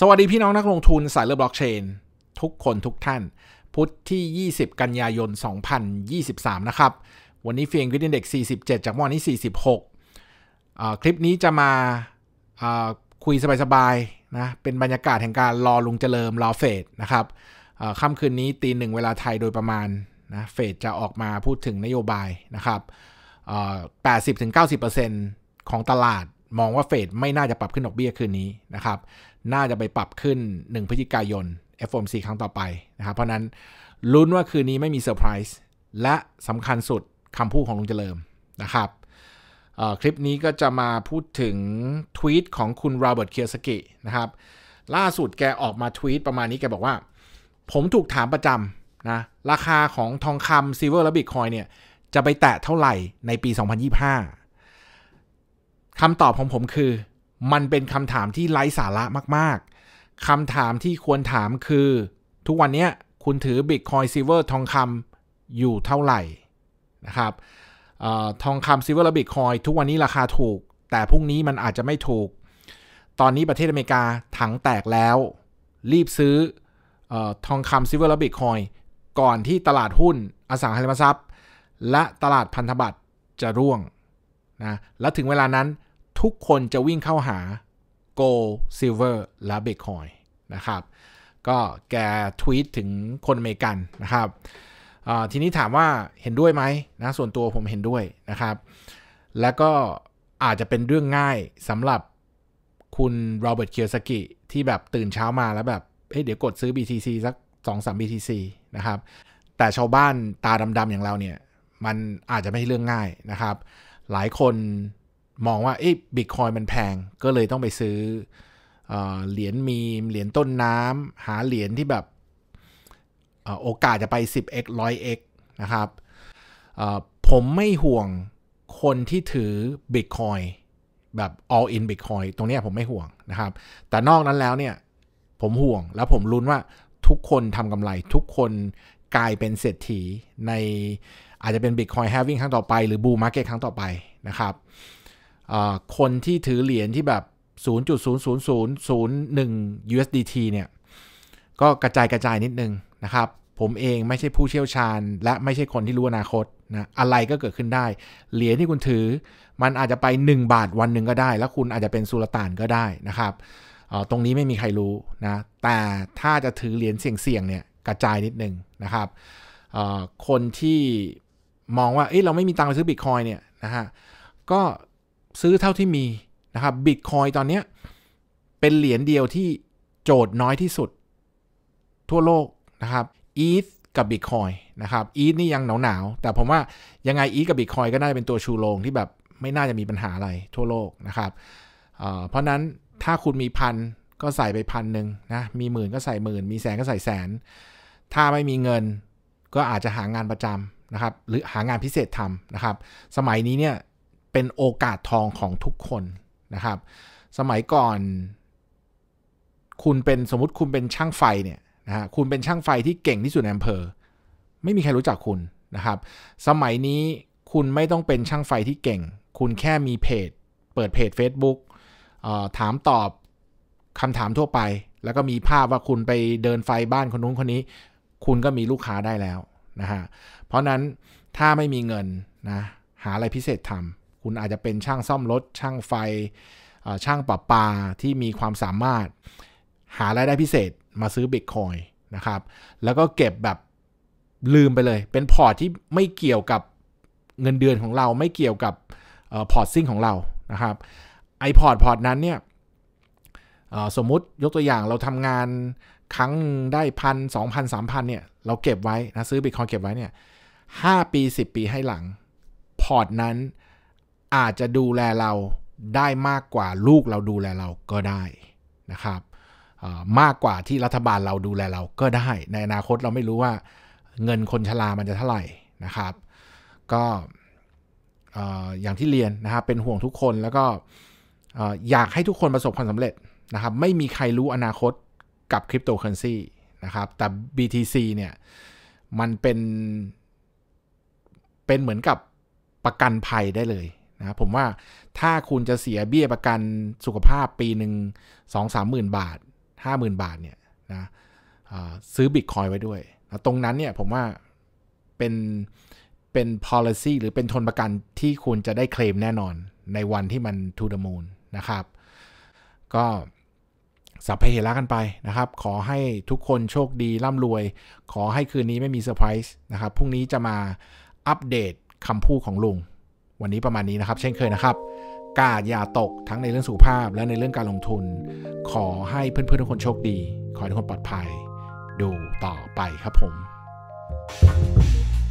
สวัสดี พี่น้อง นักลงทุนสายเลือบล็อกเชนทุกคนทุกท่าน พุทธที่ 20 กันยายน 2023 นะครับ วันนี้เฟียงวิดนเด็ก 47 จากเมื่อวันนี้ 46 คลิปนี้จะมาคุยสบายๆนะเป็นบรรยากาศแห่งการรอลุงเจริมรอเฟดนะครับค่ำคืนนี้ตีหนึ่งเวลาไทยโดยประมาณนะเฟดจะออกมาพูดถึงนโยบายนะครับ80-90%ของตลาด มองว่าเฟดไม่น่าจะปรับขึ้นดอกเบี้ยคืนนี้นะครับน่าจะไปปรับขึ้น 1พฤศจิกายน FOMC ครั้งต่อไปนะครับเพราะนั้นลุ้นว่าคืนนี้ไม่มีเซอร์ไพรส์และสำคัญสุดคำพูดของลุงเจริญนะครับ คลิปนี้ก็จะมาพูดถึง ทวีตของคุณโรเบิร์ตเคียสกินะครับล่าสุดแกออกมาทวีตประมาณนี้แกบอกว่า ผมถูกถามประจำนะราคาของทองคำซิเวอร์และบิตคอยเนี่ยจะไปแตะเท่าไหร่ในปี 2025 คำตอบของผมคือมันเป็นคำถามที่ไร้สาระมาก ๆ คำถามที่ควรถามคือทุกวันนี้คุณถือบิตคอยซิเวอร์ทองคำอยู่เท่าไหร่นะครับอทองคำซิเวอร์และบิตคอยทุกวันนี้ราคาถูก แต่พรุ่งนี้มันอาจจะไม่ถูก ตอนนี้ประเทศอเมริกาถังแตกแล้ว รีบซื้ออทองคำซิเวอร์และบิตคอยก่อนที่ตลาดหุ้นอสังหาริมทรัพย์ และตลาดพันธบัตรจะร่วงนะและถึงเวลานั้นทุกคนจะวิ่งเข้าหา Gold Silver และ Bitcoin นะครับ ก็แกทวีตถึงคนอเมริกันนะครับ ทีนี้ถามว่าเห็นด้วยไหมนะส่วนตัวผมเห็นด้วยนะครับ แล้วก็อาจจะเป็นเรื่องง่ายสำหรับคุณโรเบิร์ตเคียวสกิที่แบบตื่นเช้ามาแล้วแบบ เฮ้ยเดี๋ยวกดซื้อ BTC สัก 2-3 BTC นะครับ แต่ชาวบ้านตาดำๆอย่างเราเนี่ย มันอาจจะไม่ใช่เรื่องง่ายนะครับ หลายคนมองว่าเอ้บิตคอยมันแพงก็เลยต้องไปซื้อเหรียญมีเหรียญต้นน้ำหาเหรียญที่แบบโอกาสจะไป 10x 100x นะครับผมไม่ห่วงคนที่ถือ Bitcoin แบบ all in Bitcoin ตรงนี้ผมไม่ห่วงนะครับ แต่นอกนั้นแล้วเนี่ย ผมห่วงแล้วผมรุ้นว่าทุกคนทำกำไรทุกคนกลายเป็นเศรษฐีในอาจจะเป็น Bitcoin halving ครั้งต่อไปหรือ bull market ครั้งต่อไปนะครับคนที่ถือ เหรียญที่แบบ 0.00001 USDT เนี่ย ก็กระจายกระจายนิดนึงนะครับ ผมเองไม่ใช่ผู้เชี่ยวชาญ และไม่ใช่คนที่รู้อนาคตนะอะไรก็เกิดขึ้นได้ เหรียญที่คุณถือมันอาจจะไป 1 บาทวันหนึ่งก็ได้ แล้วคุณอาจจะเป็นสุลต่านก็ได้นะครับตรงนี้ไม่มีใครรู้นะแต่ถ้าจะถือ เหรียญเสี่ยงๆเนี่ยกระจายนิดนึงนะครับคนที่มองว่าเอ้เราไม่มีตังค์ไปซื้อบิตคอยเนี่ยนะฮะก็ซื้อเท่าที่มีนะครับบิตคอยตอนนี้เป็นเหรียญเดียวที่โจทย์น้อยที่สุดทั่วโลกนะครับอีทกับบิตคอยนะครับอีทนี่ยังหนาวๆแต่ผมว่ายังไงอีทกับบิตคอยก็น่าจะเป็นตัวชูโรงที่แบบ ไม่น่าจะมีปัญหาอะไรทั่วโลกนะครับเเพราะนั้นถ้าคุณมีพันก็ใส่ไปพันหนึ่งนะ มีหมื่นก็ใส่หมื่นมีแสนก็ใส่แสน ถ้าไม่มีเงินก็อาจจะหางานประจำนะครับหรือหางานพิเศษทำนะครับ สมัยนี้เนี่ยเป็นโอกาสทองของทุกคน นะครับ สมัยก่อน คุณเป็นสมมติคุณเป็นช่างไฟเนี่ยนะฮะ คุณเป็นช่างไฟที่เก่งที่สุดในอำเภอ ไม่มีใครรู้จักคุณนะครับ สมัยนี้คุณไม่ต้องเป็นช่างไฟที่เก่ง คุณแค่มีเพจ เปิดเพจ Facebook ถามตอบคำถามทั่วไป แล้วก็มีภาพว่าคุณไปเดินไฟบ้านคนนู้นคนนี้ คุณก็มีลูกค้าได้แล้วนะฮะ เพราะนั้นถ้าไม่มีเงินนะ หาอะไรพิเศษทำคุณอาจจะเป็นช่างซ่อมรถ ช่างไฟ ช่างปรบปาที่มีความสามารถหารายได้พิเศษมาซื้อบิตคอยนะครับ แล้วก็เก็บแบบลืมไปเลย เป็นพอร์ตที่ไม่เกี่ยวกับเงินเดือนของเรา ไม่เกี่ยวกับพอร์ตซิ่งของเรา นะครับ ไอพอร์ตพอร์ตนั้นเนี่ยสมมุติยกตัวอย่างเราทำงานครั้งได้พันสองพันสามพันเนี่ย เราเก็บไว้นะซื้อบิตคอยเก็บไว้เนี่ยห้าปีสิบปีให้หลัง พอร์ตนั้นอาจจะดูแลเราได้มากกว่าลูกเราดูแลเราก็ได้นะครับมากกว่าที่รัฐบาลเราดูแลเราก็ได้ ในอนาคตเราไม่รู้ว่า เงินคนชรามันจะเท่าไหร่นะครับ ก็อย่างที่เรียนนะครับเป็นห่วงทุกคนแล้วก็อยากให้ทุกคนประสบความสำเร็จนะครับไม่มีใครรู้อนาคตกับคริปโตเคอเรนซีนะครับแต่ BTC เนี่ย มันเป็นเป็นเหมือนกับประกันภัยได้เลยนะผมว่าถ้าคุณจะเสียเบี้ยประกันสุขภาพปีหนึ่งสองสามหมื่นบาทห้าหมื่นบาทเนี่ยนะซื้อบิตคอยไว้ด้วยนะตรงนั้นเนี่ย ผมว่าเป็น เป็น policy หรือเป็นทนประกันที่คุณจะได้เคลมแน่นอนในวันที่มัน to the moon นะครับ ก็สัพเพเหระกันไปนะครับ ขอให้ทุกคนโชคดีร่ำรวย ขอให้คืนนี้ไม่มีเซอร์ไพรส์นะครับ พรุ่งนี้จะมาอัปเดตคำพูดของลุงวันนี้ประมาณนี้นะครับ เช่นเคยนะครับ กาดอย่าตกทั้งในเรื่องสุขภาพและในเรื่องการลงทุน ขอให้เพื่อนๆ ทุกคนโชคดี ขอให้ทุกคนปลอดภัย ดูต่อไปครับผม thank you